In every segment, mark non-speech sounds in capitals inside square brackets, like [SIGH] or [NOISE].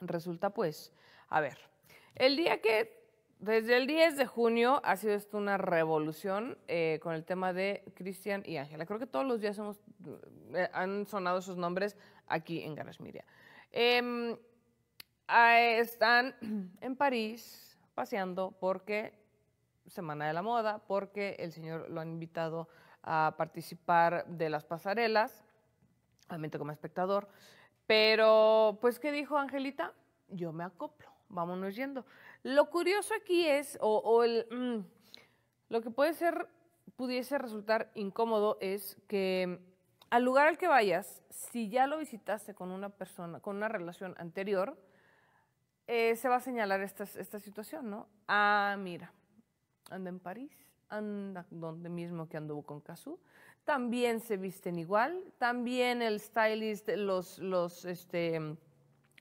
Resulta pues, a ver, el día que desde el 10 de junio ha sido esto una revolución eh, con el tema de Cristian y Ángela. Creo que todos los días hemos, eh, han sonado sus nombres aquí en Garage Media. Em, están [CLEARS THROAT] en París paseando porque Semana de la Moda, porque el señor lo ha invitado a participar de las pasarelas, obviamente como espectador. Pero, pues, ¿qué dijo Angelita? Yo me acoplo, vámonos yendo. Lo curioso aquí es, o, mm, lo que puede ser, pudiese resultar incómodo es que mm, al lugar al que vayas, si ya lo visitaste con una persona, con una relación anterior, eh, se va a señalar esta, situación, ¿no? Ah, mira, anda en París, anda donde mismo que anduvo con Casu también se visten igual, también el stylist los, este,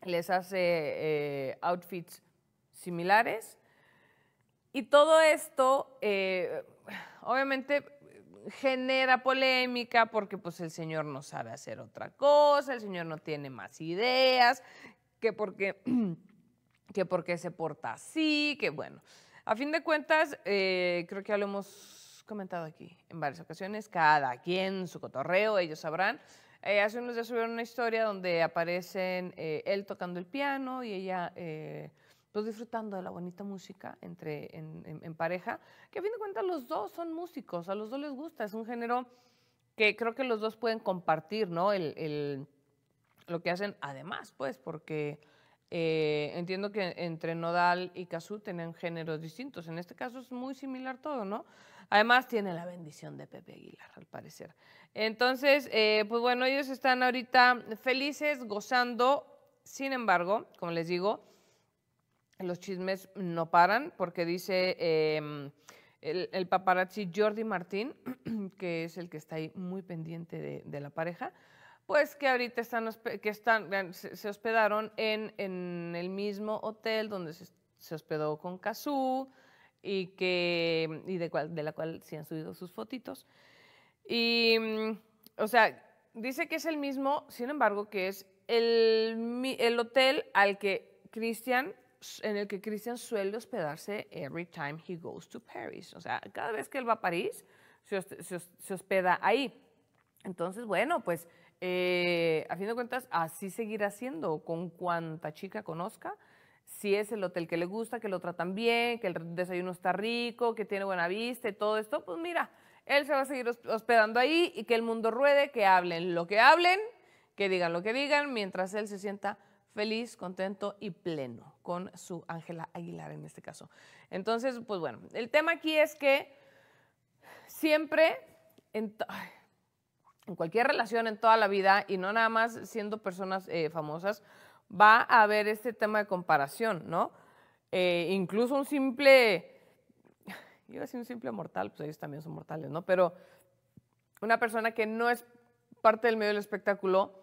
les hace eh, outfits similares. Y todo esto, eh, obviamente, genera polémica porque pues el señor no sabe hacer otra cosa, el señor no tiene más ideas, que porque, [CLEARS THROAT] que porque se porta así, que bueno. A fin de cuentas, eh, creo que ya lo hemos comentado aquí en varias ocasiones, cada quien su cotorreo, ellos sabrán. Eh, hace unos días subieron una historia donde aparecen eh, él tocando el piano y ella eh, pues disfrutando de la bonita música entre, en, en, pareja, que a fin de cuentas los dos son músicos, a los dos les gusta, es un género que creo que los dos pueden compartir, ¿no? El, el, lo que hacen además, pues, porque eh, entiendo que entre Nodal y Cazú tienen géneros distintos. En este caso es muy similar todo, ¿no? Además tiene la bendición de Pepe Aguilar, al parecer. Entonces, eh, pues bueno, ellos están ahorita felices, gozando. Sin embargo, como les digo, los chismes no paran porque dice em, el, paparazzi Jordi Martín, [CLEARS THROAT] que es el que está ahí muy pendiente de la pareja, pues que ahorita están, que están, se hospedaron en, el mismo hotel donde se, hospedó con Kazú y, que, de, la cual se han subido sus fotitos. Y, mm, o sea, dice que es el mismo, sin embargo, que es el, hotel al que Christian, en el que Christian suele hospedarse every time he goes to Paris. O sea, cada vez que él va a París, se hospeda ahí. Entonces, bueno, pues eh, a fin de cuentas, así seguirá siendo con cuanta chica conozca. Si es el hotel que le gusta, que lo tratan bien, que el desayuno está rico, que tiene buena vista y todo esto, pues mira, él se va a seguir hospedando ahí y que el mundo ruede, que hablen lo que hablen, que digan lo que digan, mientras él se sienta feliz, contento y pleno con su Ángela Aguilar en este caso. Entonces, pues bueno, el tema aquí es que siempre en cualquier relación en toda la vida y no nada más siendo personas eh, famosas, va a haber este tema de comparación, ¿no? Eh, incluso un simple, [LAUGHS] iba a decir un simple mortal, pues ellos también son mortales, ¿no? Pero una persona que no es parte del medio del espectáculo,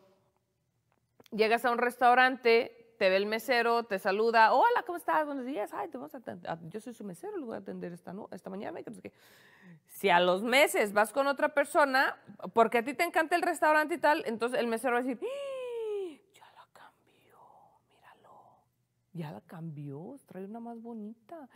llegas a un restaurante, te ve el mesero, te saluda, hola, ¿cómo estás? Buenos días, ay, te vamos a ah, yo soy su mesero, lo voy a atender esta, esta mañana, ¿me que si a los meses vas con otra persona, porque a ti te encanta el restaurante y tal, entonces el mesero va a decir, ¡Ah! ya la cambió, míralo, ya la cambió, trae una más bonita.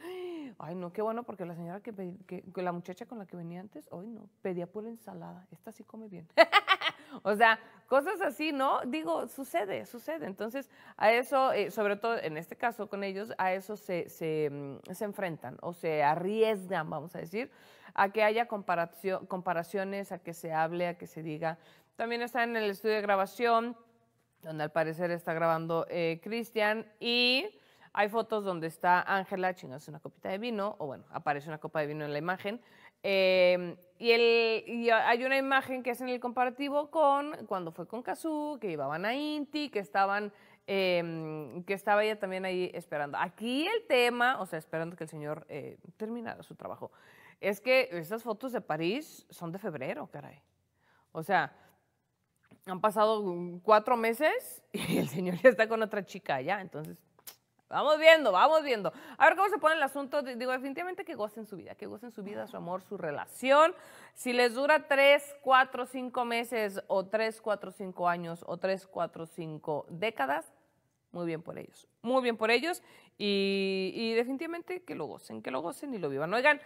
Ay, no, qué bueno, porque la señora que, la muchacha con la que venía antes, hoy no, pedía pura ensalada, esta sí come bien. [LAUGHS] o sea, cosas así, ¿no? Digo, sucede, sucede. Entonces, a eso, eh, sobre todo en este caso con ellos, a eso mm, se, enfrentan o se arriesgan, vamos a decir, a que haya comparaciones, a que se hable, a que se diga. También está en el estudio de grabación, donde al parecer está grabando eh, Cristian y hay fotos donde está Ángela chingándose una copita de vino, o bueno, aparece una copa de vino en la imagen. Em, y, el, y hay una imagen que hacen el comparativo con cuando fue con Kazú, que iban a Inti, que estaban em, que estaba ella también ahí esperando. Aquí el tema, o sea, esperando que el señor eh, terminara su trabajo, es que esas fotos de París son de febrero, caray. O sea, han pasado cuatro meses y el señor ya está con otra chica allá, entonces Vamos viendo, vamos viendo. A ver cómo se pone el asunto. Digo, definitivamente que gocen su vida, que gocen su vida, su amor, su relación. Si les dura tres, cuatro, cinco meses o tres, cuatro, cinco años o tres, cuatro, cinco décadas, muy bien por ellos. Muy bien por ellos y, definitivamente que lo gocen, que lo gocen y lo vivan. Oigan.